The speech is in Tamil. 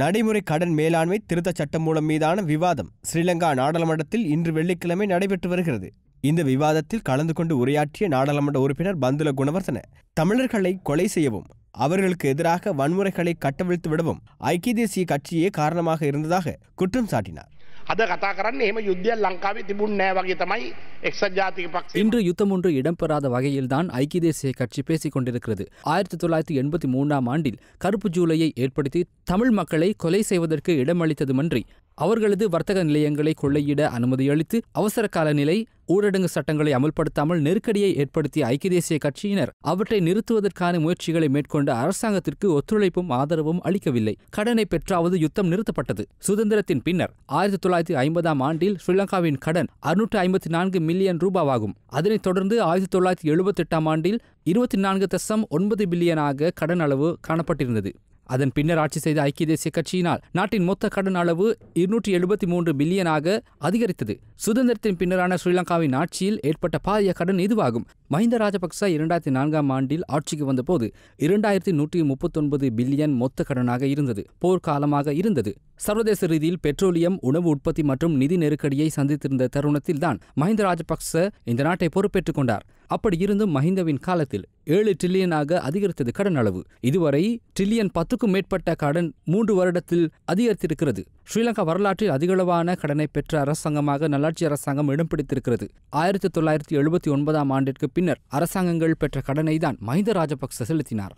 நடைமுறை கடன் மேலாண்மை திருத்தச் சட்டம் மூலம் மீதான விவாதம் ஸ்ரீலங்கா நாடாளுமன்றத்தில் இன்று வெள்ளிக்கிழமை நடைபெற்று வருகிறது இந்த விவாதத்தில் கலந்து கொண்டு உரையாற்றிய நாடாளுமன்ற உறுப்பினர் பந்துல குணவர்தன தமிழர்களை கொலை செய்யவும் அவர்களுக்கு எதிராக வன்முறைகளை கட்டவிழ்த்து விடவும் ஐக்கிய தேசிய கட்சியே காரணமாக இருந்ததாக குற்றம் சாட்டினார் අද කතා කරන්න එම යුද්ධිය ලංකාවේ තිබුණ නෑ වගේ තමයි එක්සත් இன்று யுத்தம் ஒன்று இடம்பெறாத வகையில்தான் ஐக்கிய தேசிய கட்சி பேசிக் கொண்டிருக்கிறது ஆயிரத்தி தொள்ளாயிரத்தி எண்பத்தி மூன்றாம் ஆண்டில் கருப்பு ஜூலையை ஏற்படுத்தி தமிழ் மக்களை கொலை செய்வதற்கு இடமளித்ததுமன்றி அவர்களது வர்த்தக நிலையங்களை கொள்ளையிட அனுமதியளித்து அவசர கால நிலை ஊரடங்கு சட்டங்களை அமல்படுத்தாமல் நெருக்கடியை ஏற்படுத்திய ஐக்கிய தேசிய கட்சியினர் அவற்றை நிறுத்துவதற்கான முயற்சிகளை மேற்கொண்டு அரசாங்கத்திற்கு ஒத்துழைப்பும் ஆதரவும் அளிக்கவில்லை கடனை பெற்றாவது யுத்தம் நிறுத்தப்பட்டது சுதந்திரத்தின் பின்னர் ஆயிரத்தி தொள்ளாயிரத்தி ஐம்பதாம் ஆண்டில் ஸ்ரீலங்காவின் கடன் அறுநூற்று ஐம்பத்தி நான்கு மில்லியன் ரூபாவாகும் அதனைத் தொடர்ந்து ஆயிரத்தி தொள்ளாயிரத்தி எழுபத்தி எட்டாம் ஆண்டில் இருபத்தி நான்கு தசம் ஒன்பது பில்லியனாக கடன் அளவு காணப்பட்டிருந்தது அதன் பின்னர் ஆட்சி செய்த ஐக்கிய தேசிய கட்சியினால் நாட்டின் மொத்த கடன் அளவு இருநூற்றி எழுபத்தி மூன்று பில்லியனாக அதிகரித்தது சுதந்திரத்தின் பின்னரான ஸ்ரீலங்காவின் ஆட்சியில் ஏற்பட்ட பாரிய கடன் இதுவாகும் மஹிந்த ராஜபக்ச இரண்டாயிரத்தி நான்காம் ஆண்டில் ஆட்சிக்கு வந்தபோது இரண்டாயிரத்தி நூற்றி முப்பத்தொன்பது பில்லியன் மொத்த கடனாக இருந்தது போர்க்காலமாக இருந்தது சர்வதேச ரீதியில் பெட்ரோலியம் உணவு உற்பத்தி மற்றும் நிதி நெருக்கடியை சந்தித்திருந்த தருணத்தில்தான் மஹிந்த ராஜபக்ச இந்த நாட்டை பொறுப்பேற்றுக் கொண்டார் அப்படி இருந்தும் மஹிந்தவின் காலத்தில் ஏழு டிரில்லியனாக அதிகரித்தது கடன் அளவு இதுவரை டிரில்லியன் பத்துக்கும் மேற்பட்ட கடன் மூன்று வருடத்தில் அதிகரித்திருக்கிறது ஸ்ரீலங்கா வரலாற்றில் அதிகளவான கடனை பெற்ற அரசாங்கமாக நல்லாட்சி அரசாங்கம் இடம் பிடித்திருக்கிறது ஆயிரத்தி தொள்ளாயிரத்தி எழுபத்தி ஒன்பதாம் ஆண்டிற்கு பின்னர் அரசாங்கங்கள் பெற்ற கடனை தான் மஹிந்த ராஜபக்ச செலுத்தினார்